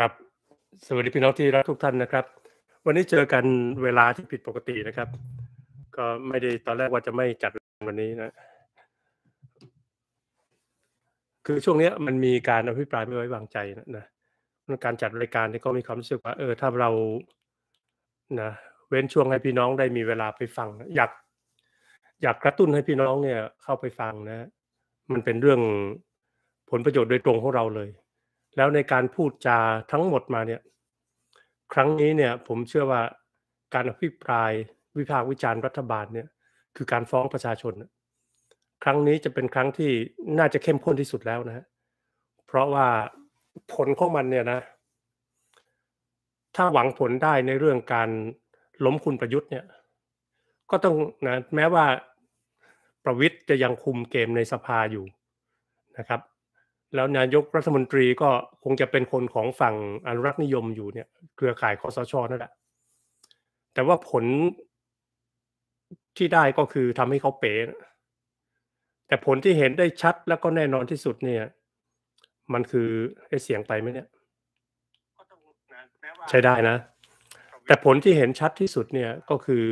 ครับสวัสดีพี่น้องที่รักทุกท่านนะครับ วันนี้เจอกันเวลาที่ผิดปกตินะครับ ก็ไม่ได้ตอนแรกว่าจะไม่จัดวันนี้นะคือช่วงนี้มันมีการอภิปรายไม่ไว้วางใจนะการจัดรายการนี่ก็มีความรู้สึกว่าเออ ถ้าเรานะเว้นช่วงให้พี่น้องได้มีเวลาไปฟังอยากอยากกระตุ้นให้พี่น้องเนี่ย เข้าไปฟังนะ มันเป็นเรื่องผลประโยชน์โดยตรงของเราเลยแล้วในการพูดจาทั้งหมดมาเนี่ย ครั้งนี้เนี่ยผมเชื่อว่าการอภิปราย วิพากษ์วิจารณ์รัฐบาลเนี่ย คือการฟ้องประชาชน ครั้งนี้จะเป็นครั้งที่น่าจะเข้มข้นที่สุดแล้วนะเพราะว่าผลของมันเนี่ยนะ ถ้าหวังผลได้ในเรื่องการล้มคุณประยุทธ์เนี่ยก็ต้องนะแม้ว่าประวิทย์จะยังคุมเกมในสภาอยู่นะครับแล้วนายกรัฐมนตรีก็คงจะเป็นคนของฝั่งอนุรักษ์นิยมอยู่เนี่ย เครือข่ายคอสชนั่นแหละแต่ว่าผลที่ได้ก็คือทำให้เขาเป๋ แต่ผลที่เห็นได้ชัดแล้วก็แน่นอนที่สุดเนี่ย มันคือไอ้เสียงไปไหมเนี่ย ใช้ได้นะ แต่ผลที่เห็นชัดที่สุดเนี่ยก็คือ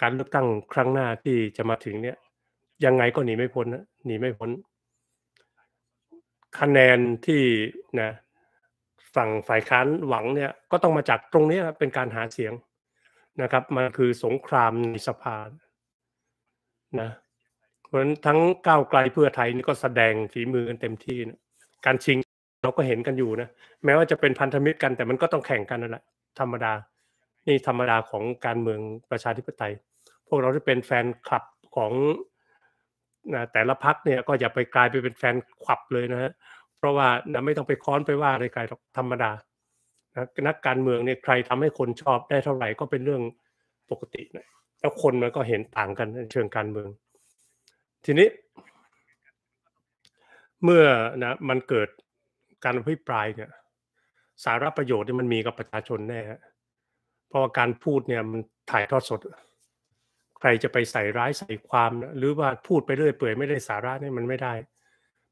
การเลือกตั้งครั้งหน้าที่จะมาถึงเนี่ย ยังไงก็หนีไม่พ้นนะหนีไม่พ้นคะแนนที่นะฝั่งฝ่ายค้านหวังเนี่ยก็ต้องมาจากตรงนี้เป็นการหาเสียงนะครับมันคือสงครามในสภานะเพราะฉะนั้นทั้งก้าวไกลเพื่อไทยนี่ก็แสดงฝีมือกันเต็มที่นะการชิงเราก็เห็นกันอยู่นะแม้ว่าจะเป็นพันธมิตรกัน แต่มันก็ต้องแข่งกันนั่นแหละธรรมดา นี่ธรรมดาของการเมืองประชาธิปไตย พวกเราที่เป็นแฟนคลับของนะแต่ละพักเนี่ยก็อย่าไปกลายไปเป็นแฟนขับเลยนะฮะเพราะว่านะไม่ต้องไปค้อนไปว่าอะไรใครธรรมดานะนักการเมืองเนี่ยใครทำให้คนชอบได้เท่าไหร่ก็เป็นเรื่องปกตินะแล้วคนมันก็เห็นต่างกันเชิงการเมือง ทีนี้ เมื่อนะมันเกิดการอภิปรายเนี่ยสาระประโยชน์เนี่ยมันมีกับประชาชนแน่เพราะการพูดเนี่ยมันถ่ายทอดสดใครจะไปใส่ร้ายใส่ความหรือว่าพูดไปเรื่อยเปื่อยไม่ได้สาระนี่มันไม่ได้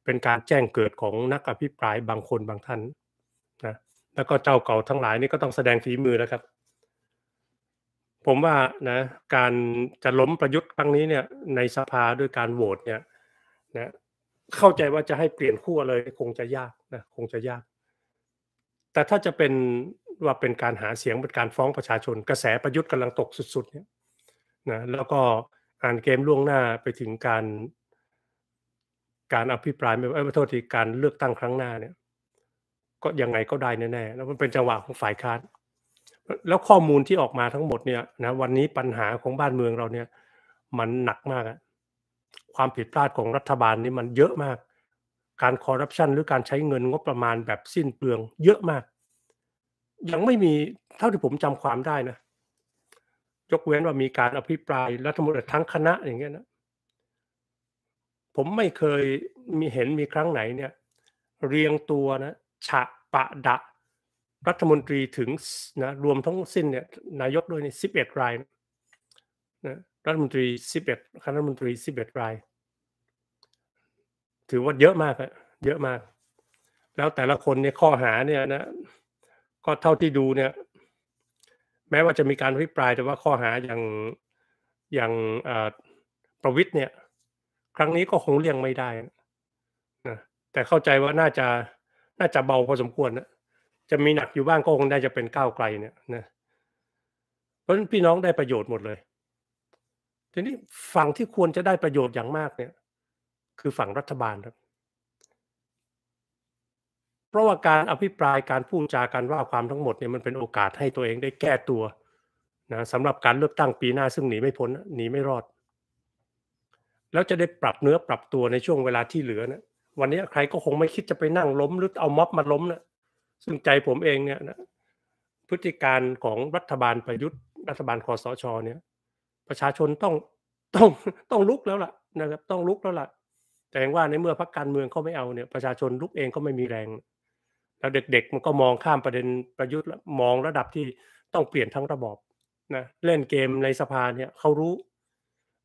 เป็นการแจ้งเกิดของนักอภิปรายบางคนบางท่านนะแล้วก็เจ้าเก่าทั้งหลายนี่ก็ต้องแสดงฝีมือแล้วครับ ผมว่านะการจะล้มประยุทธ์ครั้งนี้เนี่ยในสภาด้วยการโหวตเนี่ยนะเข้าใจว่าจะให้เปลี่ยนขั้วเลยคงจะยากนะคงจะยาก แต่ถ้าจะเป็นว่าเป็นการหาเสียงเป็นการฟ้องประชาชนกระแสประยุทธ์กำลังตกสุดๆเนี่ยนะแล้วก็อ่านเกมล่วงหน้าไปถึงการ การอภิปรายไม่ไม้โทษทีการเลือกตั้งครั้งหน้าเนี่ยก็ยังไงก็ได้แน่ๆแล้วมันเป็นจังหวะของฝ่ายค้านแล้วข้อมูลที่ออกมาทั้งหมดเนี่ยนะวันนี้ปัญหาของบ้านเมืองเราเนี่ย มันหนักมากอะความผิดพลาดของรัฐบาลนี่มันเยอะมากการคอร์รัปชันหรือการใช้เงินงบประมาณแบบสิ้นเปลือง เยอะมาก ยังไม่มีเท่าที่ผมจำความได้นะยกเว้นว่ามีการอภิปราย รัฐมนตรีทั้งคณะอย่างเงี้ยนะผมไม่เคยมีเห็นมีครั้งไหนเนี่ยเรียงตัวนะฉะ ปะ ดะ รัฐมนตรีถึงนะรวมทั้งสิ้นเนี่ยนายกด้วยในสิบเอ็ดรายนะรัฐมนตรีสิบเอ็ดคณะรัฐมนตรีสิบเอ็ดราย ถือว่าเยอะมากอะเยอะมาก แล้วแต่ละคนเนี่ยข้อหาเนี่ยนะก็เท่าที่ดูเนี่ยแม้ว่าจะมีการภิปรายแต่ว่าข้อหาอย่างอย่างประวิทย์เนี่ย ครั้งนี้ก็คงเลี่ยงไม่ได้นะแต่เข้าใจว่าน่าจะน่าจะเบาพอสมควรนะจะมีหนักอยู่บ้างก็คงได้จะเป็นก้าวไกลเนี่ยนะเพราะพี่น้องได้ประโยชน์หมดเลย ทีนี้ฝั่งที่ควรจะได้ประโยชน์อย่างมากเนี่ย คือฝั่งรัฐบาลครับเพราะว่าการอภิปรายการพูดจาการว่าความทั้งหมดเนี่ยมันเป็นโอกาสให้ตัวเองได้แก้ตัวนะสำหรับการเลือกตั้งปีหน้าซึ่งหนีไม่พ้นหนีไม่รอด แล้วจะได้ปรับเนื้อปรับตัวในช่วงเวลาที่เหลือนะวันนี้ใครก็คงไม่คิดจะไปนั่งล้ม หรือเอาม็อบมาล้มนะซึ่งใจผมเองเนี่ยนะพฤติการของรัฐบาลประยุทธ์รัฐบาลคอสชเนี่ยประชาชนต้องต้องต้องลุกแล้วล่ะนะครับต้องลุกแล้วล่ะ แต่ว่าในเมื่อพรรคการเมืองเขาไม่เอาเนี่ยประชาชนลุกเองก็ไม่มีแรงแล้วเด็กๆมันก็มองข้ามประเด็นประยุทธ์มองระดับที่ต้องเปลี่ยนทั้งระบอบนะเล่นเกมในสภาเนี่ยเขารู้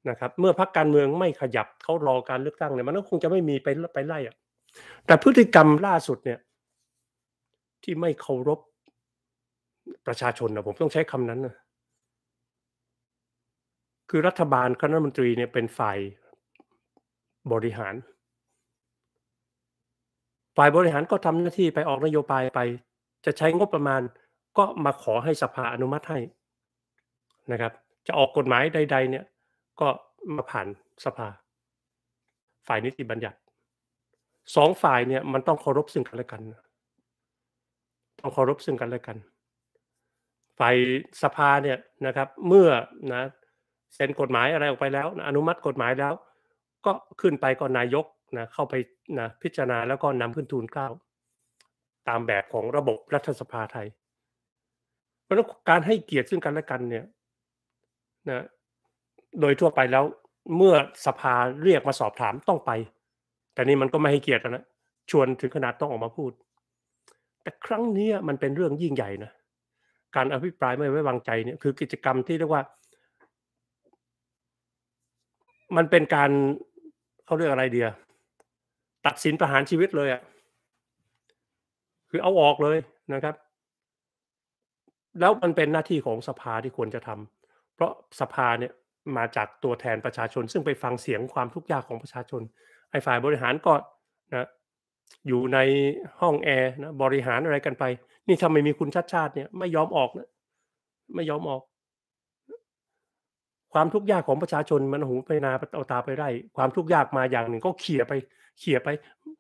นะครับ เมื่อพักการเมืองไม่ขยับเขารอการเลือกตั้งเนี่ยมันก็คงจะไม่มีไปไปไล่อะแต่พฤติกรรมล่าสุดเนี่ยที่ไม่เคารพประชาชนนะผมต้องใช้คำนั้นนะคือรัฐบาลคณะมนตรีเนี่ยเป็นฝ่ายบริหารฝ่ายบริหารก็ทำหน้าที่ไปออกนโยบายไป จะใช้งบประมาณ ก็มาขอให้สภาอนุมัติให้นะครับ จะออกกฎหมายใดๆเนี่ยก็มาผ่านสภา ฝ่ายนิติบัญญัติสองฝ่ายเนี่ยมันต้องเคารพซึ่งกันและกันต้องเคารพซึ่งกันและกัน ฝ่ายสภาเนี่ยนะครับเมื่อนะเซ็นกฎหมายอะไรออกไปแล้ว อนุมัติกฎหมายแล้วก็ขึ้นไปก่อนนายกนะเข้าไปนะพิจารณาแล้วก็นำขึ้นทูลเกล้าตามแบบของระบบรัฐสภาไทยเพราะการให้เกียรติซึ่งกันและกันเนี่ยนะโดยทั่วไปแล้วเมื่อสภาเรียกมาสอบถามต้องไป แต่นี่มันก็ไม่ให้เกียรตินะชวนถึงขนาดต้องออกมาพูด แต่ครั้งนี้มันเป็นเรื่องยิ่งใหญ่นะการอภิปรายไม่ไว้วางใจเนี่ย คือกิจกรรมที่เรียกว่า มันเป็นการเขาเรียกอะไรเดียตัดสินประหารชีวิตเลยอะ่ะคือเอาออกเลยนะครับ แล้วมันเป็นหน้าที่ของสภาที่ควรจะทำ เพราะสภาเนี่ยมาจากตัวแทนประชาชนซึ่งไปฟังเสียงความทุกข์ยากของประชาชนไอ้ฝ่ายบริหารก็นะอยู่ในห้องแอร์นะบริหารอะไรกันไป นี่ทำไมมีคุณชาติชาติเนี่ยไม่ยอมออกนะไม่ยอมออก ความทุกข์ยากของประชาชนมันหูไปนาเอาตาไปไร่ความทุกข์ยากมาอย่างหนึ่งก็เขี่ยไปเขี่ยไป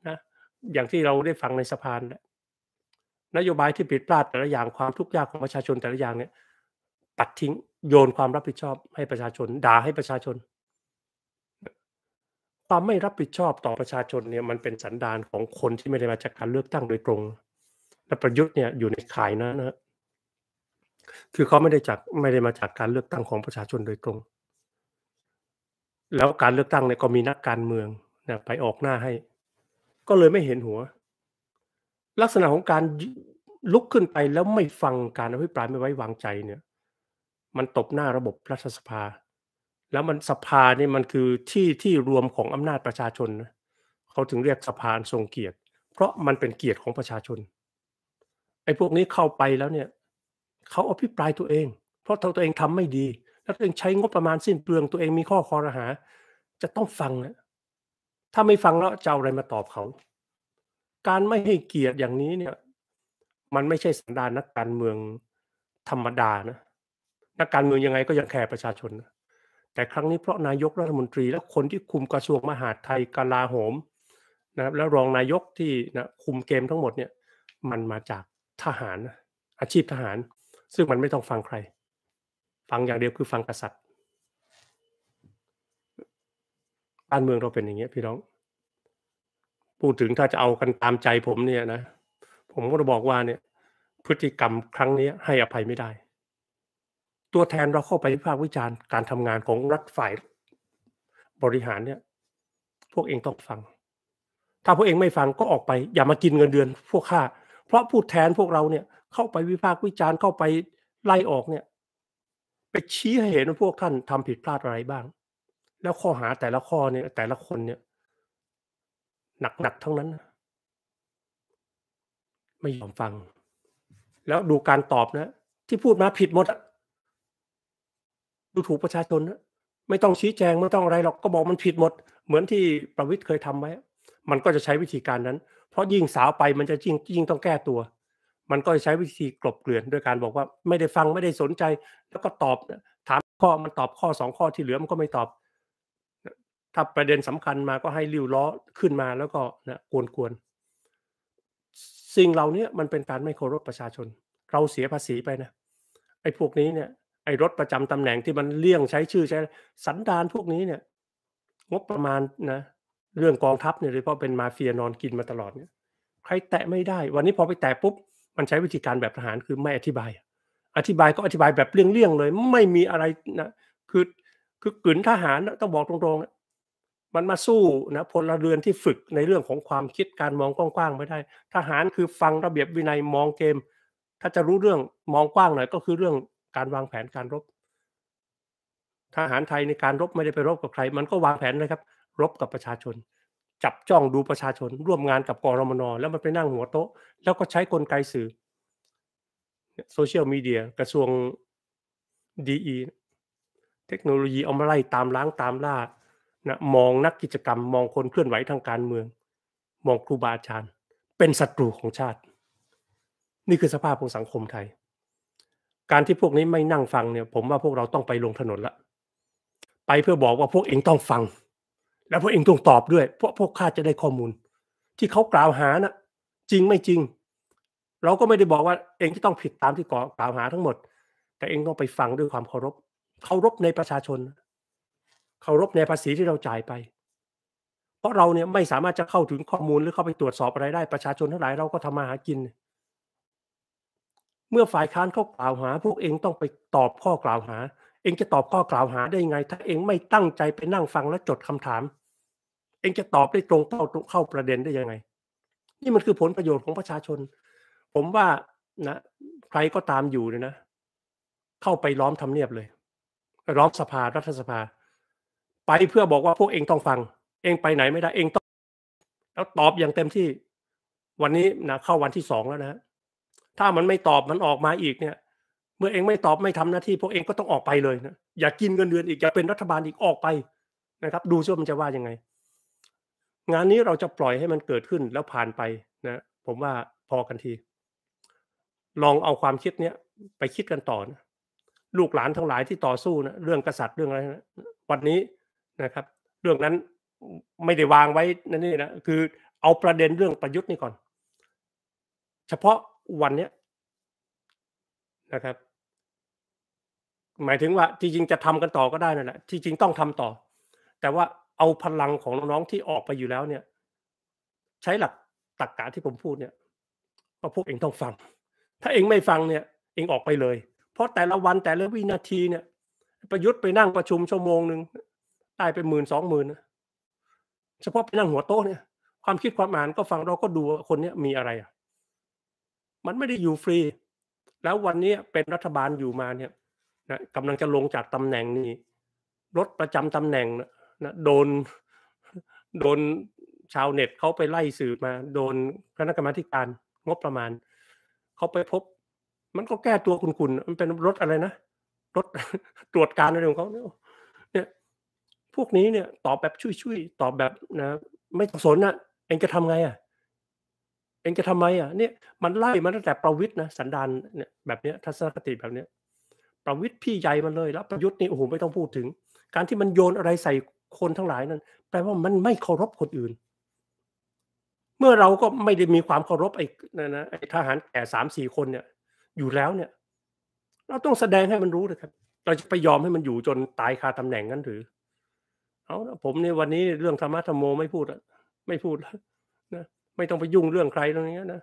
นะอย่างที่เราได้ฟังในสภานนโยบายที่ผิดพลาดแต่ละอย่างความทุกข์ยากของประชาชนแต่ละอย่างเนี่ยปัดทิ้งโยนความรับผิดชอบให้ประชาชนด่าให้ประชาชนความไม่รับผิดชอบต่อประชาชนเนี่ยมันเป็นสันดานของคนที่ไม่ได้มาจากการเลือกตั้งโดยตรง และประยุทธ์เนี่ยอยู่ในข่ายนั้นนะคือเขาไม่ได้จากไม่ได้มาจากการเลือกตั้งของประชาชนโดยตรง แล้วการเลือกตั้งเนี่ยก็มีนักการเมืองนะไปออกหน้าให้ ก็เลยไม่เห็นหัว ลักษณะของการลุกขึ้นไปแล้วไม่ฟังการอภิปรายไม่ไว้วางใจเนี่ย มันตบหน้าระบบรัฐสภา แล้วมันสภาเนี่ยมันคือที่ที่รวมของอำนาจประชาชนนะ เขาถึงเรียกสภาทรงเกียรติ เพราะมันเป็นเกียรติของประชาชนไอ้พวกนี้เข้าไปแล้วเนี่ยเขาอภิปรายตัวเอง เพราะตัวเองทำไม่ดี แล้วตัวเองใช้งบประมาณสิ้นเปลืองตัวเองมีข้อคอรหา จะต้องฟังนะถ้าไม่ฟังแล้วจะเอาอะไรมาตอบเขา การไม่ให้เกียรติอย่างนี้เนี่ย มันไม่ใช่สันดานนักการเมืองธรรมดานะ นักการเมืองยังไงก็ยังแคร์ประชาชนนะแต่ครั้งนี้เพราะนายกรัฐมนตรี และคนที่คุมกระทรวงมหาดไทยกลาโหมนะครับแล้วรองนายกที่นะคุมเกมทั้งหมดเนี่ย มันมาจากทหาร อาชีพทหาร ซึ่งมันไม่ต้องฟังใคร ฟังอย่างเดียวคือฟังกษัตริย์บานเมืองเราเป็นอย่างเงี้ยพี่น้อง พูดถึงถ้าจะเอากันตามใจผมเนี่ยนะ ผมก็จะบอกว่าเนี่ย พฤติกรรมครั้งนี้ให้อภัยไม่ได้ ตัวแทนเราเข้าไปวิพากษ์วิจารณ์การทำงานของรัฐฝ่ายบริหารเนี่ย พวกเองต้องฟัง ถ้าพวกเองไม่ฟังก็ออกไปอย่ามากินเงินเดือนพวกข้าเพราะพูดแทนพวกเราเนี่ยเข้าไปวิพากษ์วิจารณ์เข้าไปไล่ออกเนี่ย ไปชี้ให้เห็นว่าพวกท่านทำผิดพลาดอะไรบ้างแล้วข้อหาแต่ละข้อเนี่ยแต่ละคนเนี่ยหนักหนักทั้งนั้น ไม่ยอมฟัง แล้วดูการตอบนะ ที่พูดมาผิดหมดดูถูกประชาชนนะไม่ต้องชี้แจงไม่ต้องอะไรหรอกก็บอกมันผิดหมด เหมือนที่ประวิทย์เคยทำไว้มันก็จะใช้วิธีการนั้น เพราะยิ่งสาวไปมันจะยิ่งยิ่งต้องแก้ตัว มันก็จะใช้วิธีกลบเกลื่อนด้วยการบอกว่า ไม่ได้ฟังไม่ได้สนใจ แล้วก็ตอบถามข้อมันตอบข้อสองข้อที่เหลือมันก็ไม่ตอบถ้าประเด็นสำคัญมาก็ให้ริ้วล้อขึ้นมาแล้วก็นะกวนๆสิ่งเหล่านี้มันเป็นการไม่เคารพประชาชน เราเสียภาษีไปนะ ไอ้พวกนี้เนี่ยไอ้รถประจำตำแหน่งที่มันเลี่ยงใช้ชื่อใช้สันดานพวกนี้เนี่ยงบประมาณนะเรื่องกองทัพเนี่ยโดยเฉพาะเป็นมาเฟียนอนกินมาตลอดเนี่ย ใครแตะไม่ได้ วันนี้พอไปแตะ ปุ๊บ มันใช้วิธีการแบบทหารคือไม่อธิบาย อธิบายก็อธิบายแบบเลี่ยงๆเลย ไม่มีอะไรนะคือคือกลืนทหารต้องบอกตรงๆมันมาสู้นะพลเรือนที่ฝึกในเรื่องของความคิดการมองกว้างๆไม่ได้ทหารคือฟังระเบียบวินัยมองเกม ถ้าจะรู้เรื่องมองกว้างหน่อย ก็คือเรื่องการวางแผนการรบทหารไทยในการรบไม่ได้ไปรบกับใคร มันก็วางแผนนะครับ รบกับประชาชน จับจ้องดูประชาชนร่วมงานกับกรมนแล้วมันไปนั่งหัวโต๊ะแล้วก็ใช้กลไกสื่อโซเชียลมีเดียกระทรวงดีเทคโนโลยีเอามาไล่ตามล้างตามล่านะมองนักกิจกรรม มองคนเคลื่อนไหวทางการเมือง มองครูบาอาจารย์เป็นศัตรูของชาติ นี่คือสภาพของสังคมไทย การที่พวกนี้ไม่นั่งฟังเนี่ย ผมว่าพวกเราต้องไปลงถนนละ ไปเพื่อบอกว่าพวกเองต้องฟัง และพวกเองต้องตอบด้วย เพราะพวกข้าจะได้ข้อมูล ที่เขากล่าวหานะ่ะจริงไม่จริง เราก็ไม่ได้บอกว่าเองจะต้องผิดตามที่กล่าวหาทั้งหมด แต่เองต้องไปฟังด้วยความเคารพเคารพในประชาชนเคารพในภาษีที่เราจ่ายไป เพราะเราเนี่ยไม่สามารถจะเข้าถึงข้อมูลหรือเข้าไปตรวจสอบอะไรได้ ประชาชนทั้งหลายเราก็ทำมาหากิน เมื่อฝ่ายค้านเขากล่าวหา พวกเองต้องไปตอบข้อกล่าวหา เองจะตอบข้อกล่าวหาได้ยังไง ถ้าเองไม่ตั้งใจไปนั่งฟังและจดคำถาม เองจะตอบได้ตรงเ้าเข้าประเด็นได้ยังไง นี่มันคือผลประโยชน์ของประชาชน ผมว่านะ ใครก็ตามอยู่เนี่ยนะ เข้าไปล้อมทำเนียบเลยล้อมสภารัฐสภาไปเพื่อบอกว่าพวกเองต้องฟัง เองไปไหนไม่ได้เองต้องแล้วตอบอย่างเต็มที่วันนี้นะเข้าวันที่สองแล้วนะ ถ้ามันไม่ตอบมันออกมาอีกเนี่ย เมื่อเองไม่ตอบไม่ทำหน้าที่ พวกเองก็ต้องออกไปเลยนะอย่ากินเงินเดือนอีกอย่าเป็นรัฐบาลอีกออกไปนะครับ ดูซิว่ามันจะว่ายังไง งานนี้เราจะปล่อยให้มันเกิดขึ้นแล้วผ่านไปนะผมว่าพอกันที ลองเอาความคิดเนี้ยไปคิดกันต่อนะลูกหลานทั้งหลายที่ต่อสู้นะเรื่องกษัตริย์เรื่องอะไรนะวันนี้นะครับเรื่องนั้นไม่ได้วางไว้นั่นนี่นะคือเอาประเด็นเรื่องประยุทธ์นี่ก่อน เฉพาะวันเนี้ยนะครับ หมายถึงว่าที่จริงจะทำกันต่อก็ได้นั่นแหละที่จริงต้องทำต่อ แต่ว่าเอาพลังของน้องๆ ที่ออกไปอยู่แล้วเนี่ย ใช้หลักตรรกกะที่ผมพูดเนี่ยว่าพวกเองต้องฟัง ถ้าเองไม่ฟังเนี่ยเองออกไปเลย เพราะแต่ละวันแต่ละวินาทีเนี่ย ประยุทธ์ไปนั่งประชุมชั่วโมงหนึ่งตายไปหมื่นสองหมื่นเฉพาะไปนั่งหัวโต๊ะเนี่ยความคิดความอ่านก็ฟังเราก็ดูคนเนี้ยมีอะไรอ่ะ มันไม่ได้อยู่ฟรี แล้ววันนี้เป็นรัฐบาลอยู่มาเนี่ยนะกำลังจะลงจากตำแหน่งนี้รถประจำตำแหน่งนะโดน โดนชาวเน็ตเขาไปไล่สืบมา โดนคณะกรรมการ งบประมาณ เขาไปพบ มันก็แก้ตัวคุณคุณมันเป็นรถอะไรนะ รถตรวจการอะไรของเขาเนี่ยพวกนี้เนี่ยตอบแบบช่วยๆตอบแบบนะไม่สนอะเองจะทำไงอ่ะเองจะทำไมอ่ะ เนี่ยมันไล่มาตั้งแต่ประวิทย์นะสันดานเนี่ยแบบเนี้ยทัศนคติแบบเนี้ยประวิทย์พี่ใหญ่มันเลยแล้วประยุทธ์นี่โอ้โหไม่ต้องพูดถึง การที่มันโยนอะไรใส่คนทั้งหลายนั้นแปลว่ามันไม่เคารพคนอื่น เมื่อเราก็ไม่ได้มีความเคารพไอ้นะนะไอ้ทหารแก่สามสี่คนเนี่ย อยู่แล้วเนี่ย เราต้องแสดงให้มันรู้นะครับ เราจะไปยอมให้มันอยู่จนตายคาตำแหน่งนั้นหรือเอาผมในวันนี้เรื่องธรรมะธรรมโมไม่พูดะไม่พูดแล้วนะไม่ต้องไปยุ่งเรื่องใครตรงนี้นะ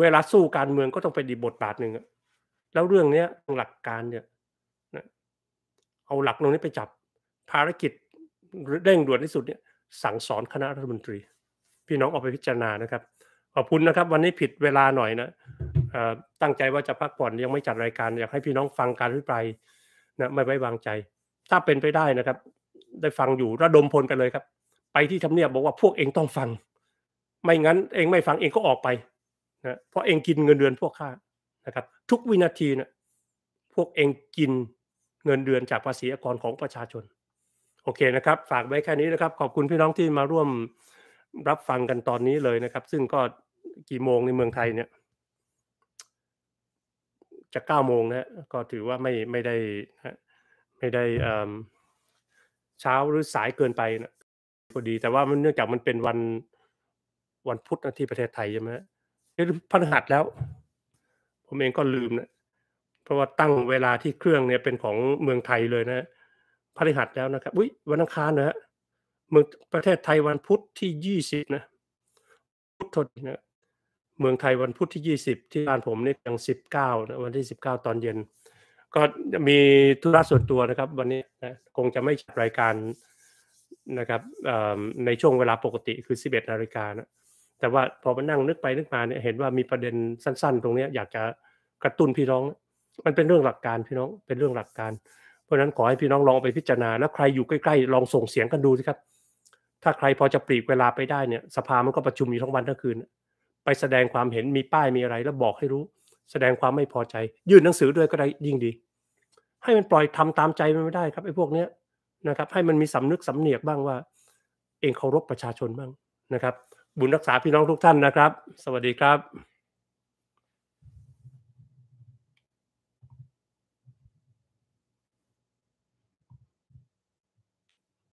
เวลาสู้การเมืองก็ต้องไปดีบทบาทหนึ่งะแล้วเรื่องเนี้ยหลักการเนี่ยนะเอาหลักตรงนี้ไปจับภารกิจเร่งด่วนที่สุดเนี่ย สั่งสอนคณะรัฐมนตรี พี่น้องเอาไปพิจารณานะครับขอบคุณนะครับวันนี้ผิดเวลาหน่อยนะตั้งใจว่าจะพักผ่อนยังไม่จัดรายการอยากให้พี่น้องฟังการอภิปรายนะไม่ไว้วางใจถ้าเป็นไปได้นะครับได้ฟังอยู่ระดมพลกันเลยครับ ไปที่ทำเนียบบอกว่าพวกเองต้องฟัง ไม่งั้นเองไม่ฟังเองก็ออกไปนะเพราะเองกินเงินเดือนพวกข้านะครับทุกวินาทีนะพวกเองกินเงินเดือนจากภาษีอากรของประชาชน โอเคนะครับ ฝากไว้แค่นี้นะครับ ขอบคุณพี่น้องที่มาร่วมรับฟังกันตอนนี้เลยนะครับ ซึ่งก็กี่โมงในเมืองไทยเนี่ยจะเก้าโมงนะฮะก็ถือว่าไม่ไม่ได้ไม่ได้เช้าหรือสายเกินไปนะพอดี แต่ว่ามันเนื่องจากมันเป็นวันวันพุธที่ประเทศไทยใช่ไหมเอ๊ะพฤหัสแล้ว ผมเองก็ลืมนะเพราะว่าตั้งเวลาที่เครื่องเนี่ยเป็นของเมืองไทยเลยนะพฤหัสแล้วนะครับอุ้ยวันอังคารนะฮะเมืองประเทศไทยวันพุธที่ยี่สิบนะพุธทดนะเมืองไทยวันพุธที่ 20 ที่บ้านผมนี่ยัง 19 วันที่ 19 ตอนเย็น ก็มีธุระส่วนตัวนะครับ วันนี้นะคงจะไม่จัดรายการนะครับในช่วงเวลาปกติคือ 11 นาฬิกานะแต่ว่าพอมานั่งนึกไปนึกมาเนี่ยเห็นว่ามีประเด็นสั้นๆ ตรงนี้อยากจะกระตุ้นพี่น้องมันเป็นเรื่องหลักการพี่น้องเป็นเรื่องหลักการ เพราะฉะนั้นขอให้พี่น้องลองไปพิจารณาแล้วใครอยู่ใกล้ๆ ลองส่งเสียงกันดูสิครับ ถ้าใครพอจะปลีกเวลาไปได้เนี่ยสภามันก็ประชุมอยู่ทั้งวันทั้งคืนไปแสดงความเห็นมีป้ายมีอะไร แล้วบอกให้รู้ แสดงความไม่พอใจ ยื่นหนังสือด้วยก็ได้ยิ่งดี ให้มันปล่อยทำตามใจมันไม่ได้ ครับไอ้พวกเนี้ยนะครับ ให้มันมีสำนึกสำเนียกบ้างว่า เองเคารพประชาชนบ้างนะครับ บุญรักษาพี่น้องทุกท่านนะครับ สวัสดีครับ